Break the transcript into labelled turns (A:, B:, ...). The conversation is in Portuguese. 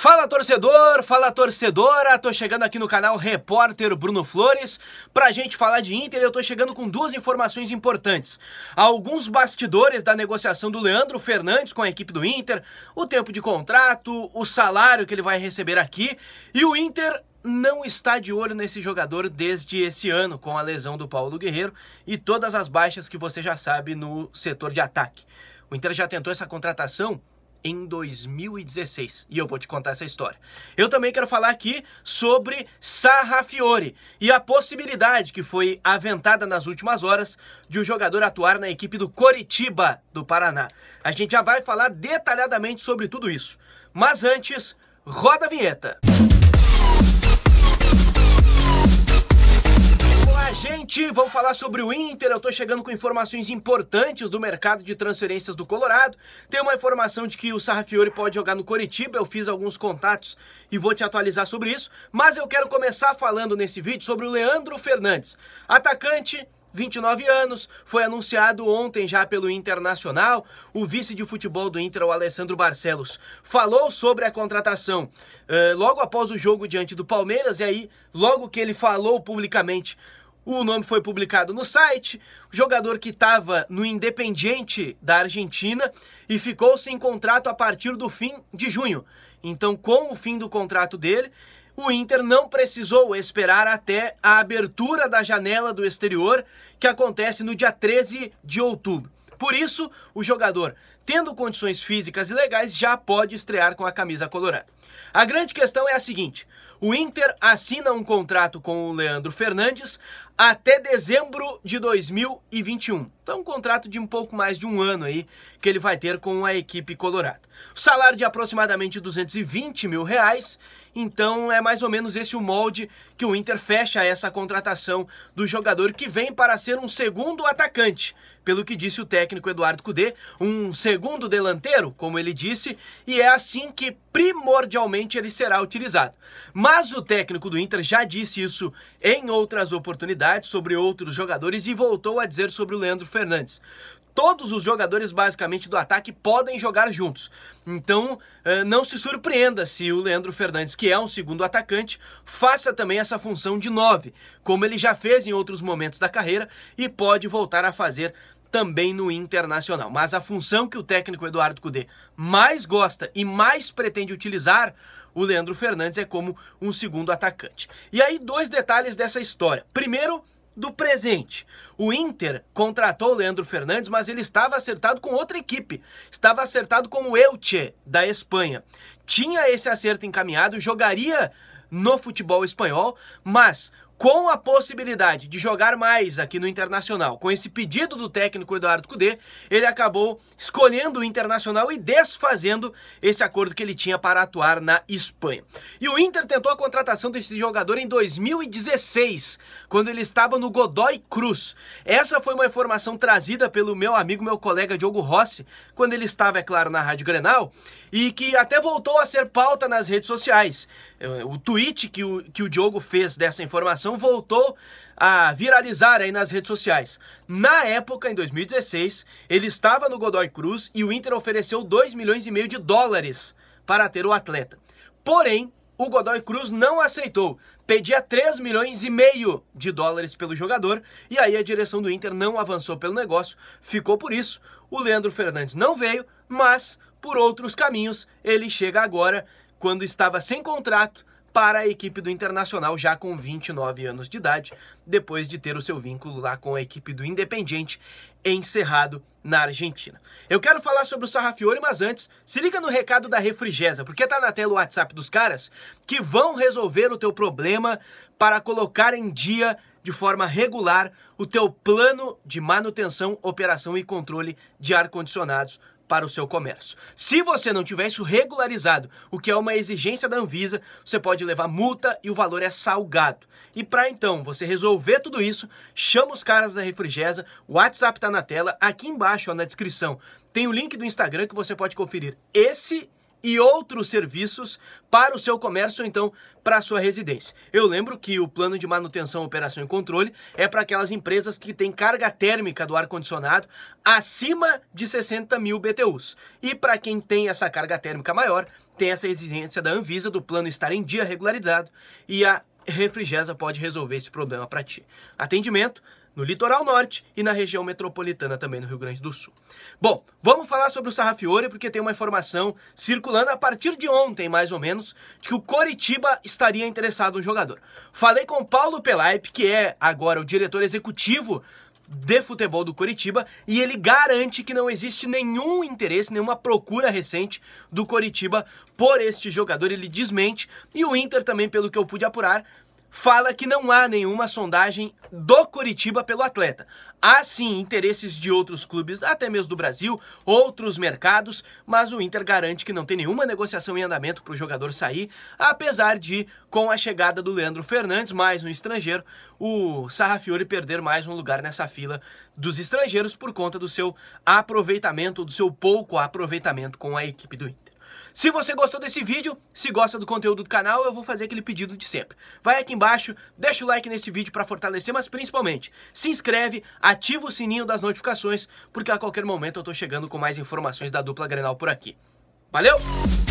A: Fala torcedor, fala torcedora, tô chegando aqui no canal Repórter Bruno Flores pra gente falar de Inter. Eu tô chegando com duas informações importantes: alguns bastidores da negociação do Leandro Fernandes com a equipe do Inter, o tempo de contrato, o salário que ele vai receber aqui e o Inter não está de olho nesse jogador desde esse ano, com a lesão do Paulo Guerreiro e todas as baixas que você já sabe no setor de ataque. O Inter já tentou essa contratação em 2016. E eu vou te contar essa história. Eu também quero falar aqui sobre Sarrafiore e a possibilidade que foi aventada nas últimas horas de o um jogador atuar na equipe do Coritiba do Paraná. A gente já vai falar detalhadamente sobre tudo isso. Mas antes, roda a vinheta. Música vamos falar sobre o Inter. Eu tô chegando com informações importantes do mercado de transferências do Colorado. Tem uma informação de que o Sarrafiori pode jogar no Coritiba. Eu fiz alguns contatos e vou te atualizar sobre isso. Mas eu quero começar falando nesse vídeo sobre o Leandro Fernandes, atacante 29 anos, foi anunciado ontem já pelo Internacional. O vice de futebol do Inter, é o Alessandro Barcelos, falou sobre a contratação uh, logo após o jogo diante do Palmeiras. E aí, logo que ele falou publicamente o nome foi publicado no site. O jogador que estava no Independiente da Argentina e ficou sem contrato a partir do fim de junho. Então, com o fim do contrato dele, o Inter não precisou esperar até a abertura da janela do exterior, que acontece no dia 13 de outubro. Por isso, o jogador, tendo condições físicas e legais, já pode estrear com a camisa colorada. A grande questão é a seguinte: o Inter assina um contrato com o Leandro Fernandes até dezembro de 2021. Então, um contrato de um pouco mais de um ano aí que ele vai ter com a equipe colorada. Salário de aproximadamente 220 mil reais. Então, é mais ou menos esse o molde que o Inter fecha essa contratação do jogador que vem para ser um segundo atacante pelo que disse o técnico Eduardo Cudê, um segundo delanteiro, como ele disse, e é assim que primordialmente ele será utilizado. Mas o técnico do Inter já disse isso em outras oportunidades sobre outros jogadores e voltou a dizer sobre o Leandro Fernandes todos os jogadores basicamente do ataque podem jogar juntos. Então eh, não se surpreenda se o Leandro Fernandes, que é um segundo atacante, faça também essa função de 9, como ele já fez em outros momentos da carreira e pode voltar a fazer também no Internacional. Mas a função que o técnico Eduardo Cudê mais gosta e mais pretende utilizar, o Leandro Fernandes é como um segundo atacante. E aí, dois detalhes dessa história. Primeiro, do presente. O Inter contratou o Leandro Fernandes, mas ele estava acertado com outra equipe. Estava acertado com o Elche, da Espanha. Tinha esse acerto encaminhado, jogaria no futebol espanhol, mas com a possibilidade de jogar mais aqui no Internacional. Com esse pedido do técnico Eduardo Cudê, ele acabou escolhendo o Internacional e desfazendo esse acordo que ele tinha para atuar na Espanha. E o Inter tentou a contratação desse jogador em 2016, quando ele estava no Godoy Cruz. Essa foi uma informação trazida pelo meu amigo, meu colega Diogo Rossi, quando ele estava, é claro, na Rádio Grenal, e que até voltou a ser pauta nas redes sociais. É, o tweet que o, que o Diogo fez dessa informação voltou a viralizar aí nas redes sociais. Na época, em 2016, ele estava no Godoy Cruz e o Inter ofereceu 2 milhões e meio de dólares para ter o atleta. Porém, o Godoy Cruz não aceitou, pedia 3 milhões e meio de dólares pelo jogador, e aí a direção do Inter não avançou pelo negócio, ficou por isso. O Leandro Fernandes não veio, mas por outros caminhos ele chega agora quando estava sem contrato para a equipe do Internacional já com 29 anos de idade, depois de ter o seu vínculo lá com a equipe do Independiente encerrado na Argentina. Eu quero falar sobre o Sarrafiore, mas antes, se liga no recado da Refrigesa, porque tá na tela o WhatsApp dos caras que vão resolver o teu problema para colocar em dia de forma regular o teu plano de manutenção, operação e controle de ar-condicionados para o seu comércio. Se você não tiver isso regularizado, o que é uma exigência da Anvisa, você pode levar multa e o valor é salgado. E para então você resolver tudo isso, chama os caras da Refrigesa, o WhatsApp está na tela, aqui embaixo ó, na descrição tem o link do Instagram que você pode conferir esse e outros serviços para o seu comércio ou então para a sua residência. Eu lembro que o plano de manutenção, operação e controle é para aquelas empresas que têm carga térmica do ar-condicionado acima de 60 mil BTUs. E para quem tem essa carga térmica maior, tem essa exigência da Anvisa do plano estar em dia regularizado e a Refrigesa pode resolver esse problema para ti. Atendimento no litoral norte e na região metropolitana também no Rio Grande do Sul. Bom, vamos falar sobre o Sarrafiore porque tem uma informação circulando a partir de ontem, mais ou menos, de que o Coritiba estaria interessado no jogador. Falei com Paulo Pelaip, que é agora o diretor executivo de futebol do Coritiba e ele garante que não existe nenhum interesse, nenhuma procura recente do Coritiba por este jogador. Ele desmente e o Inter também, pelo que eu pude apurar, fala que não há nenhuma sondagem do Curitiba pelo atleta. Há sim interesses de outros clubes, até mesmo do Brasil, outros mercados, mas o Inter garante que não tem nenhuma negociação em andamento para o jogador sair, apesar de, com a chegada do Leandro Fernandes, mais um estrangeiro, o Sarrafiori perder mais um lugar nessa fila dos estrangeiros por conta do seu aproveitamento, do seu pouco aproveitamento com a equipe do Inter. Se você gostou desse vídeo, se gosta do conteúdo do canal, eu vou fazer aquele pedido de sempre. Vai aqui embaixo, deixa o like nesse vídeo para fortalecer, mas principalmente se inscreve, ativa o sininho das notificações, porque a qualquer momento eu tô chegando com mais informações da dupla Grenal por aqui. Valeu!